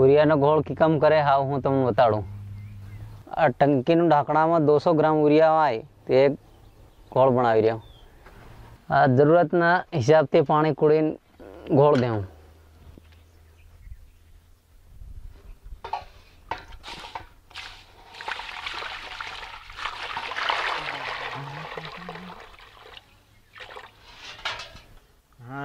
યુરિયાનો ગોળ કમ કરે હા હું તમને બતાડું આ ટંકીનું ઢાંકણામાં દોસો ગ્રામ યુરિયા આવે તે ઘોળ બનાવી રહ્યો આ જરૂરતના હિસાબથી પાણી કુળીને ઘોળ દેવું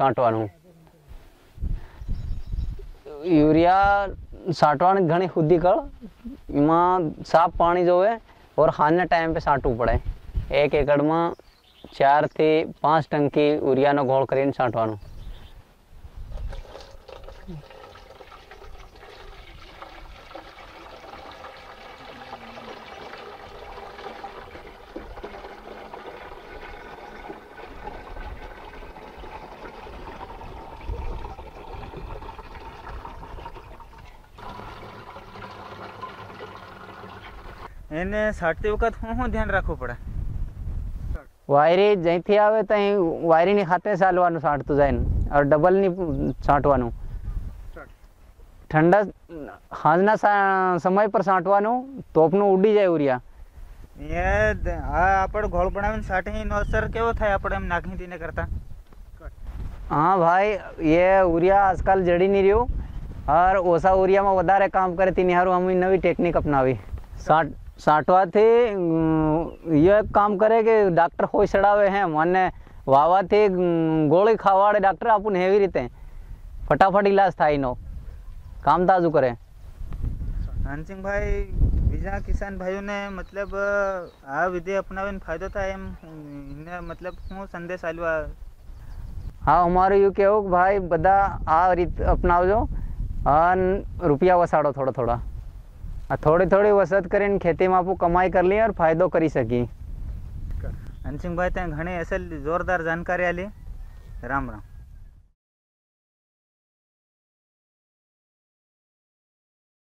છાંટવાનું यूरिया सांटवा घनी खुदी कर इमां साफ पानी जो है और हाने टाइम पे साटू पड़े एक एकड़ में चार थी पांच टंकी यूरिया घोल कर साटवा એને સાટતી વખત હું શું ધ્યાન રાખવું પડે વાયરી જઈથી આવે ત્યાં વાયરીની હાથે ચાલવાનું સાંટતું જાય ઓર ડબલની સાંટવાનું ઠંડા હાજના સમય પર સાંટવાનું તોપનું ઉડી જાય ઉરિયા એ આ આપણે ઘોળ બનાવીને સાટીનો અસર કેવો થાય આપણે એમ નાખી દીને કરતા હા ભાઈ એ ઉરિયા આજકાલ જડી નહીં રહ્યું और ओसा उरिया में વધારે કામ કરે તી નિહારું અમે નવી ટેકનિક અપનાવી સાટ साठवा थी ये काम करे कि डॉक्टर खोई चढ़ावे हैं मन वावा थी गोली खावाड़े डॉक्टर आपू ने एवं रीते फटाफट इलाज था इनो काम ताजू करें धन सिंह भाई बीजा किसान भाइयों ने मतलब आ विधि अपना फायदो था एम इन्हें मतलब हूँ संदेश आलो हाँ अमरु यू कहू भाई बदा आ रीत अपनाजो रुपया वसाड़ो थोड़ा थोड़ा થોડી થોડી વસત કરીને ખેતીમાં આપણું કમાઈ કરી લઈએ અને ફાયદો કરી શકીએ હનસિંહભાઈ ત્યાં ઘણી અસલ જોરદાર જાણકારી આલી રામ રામ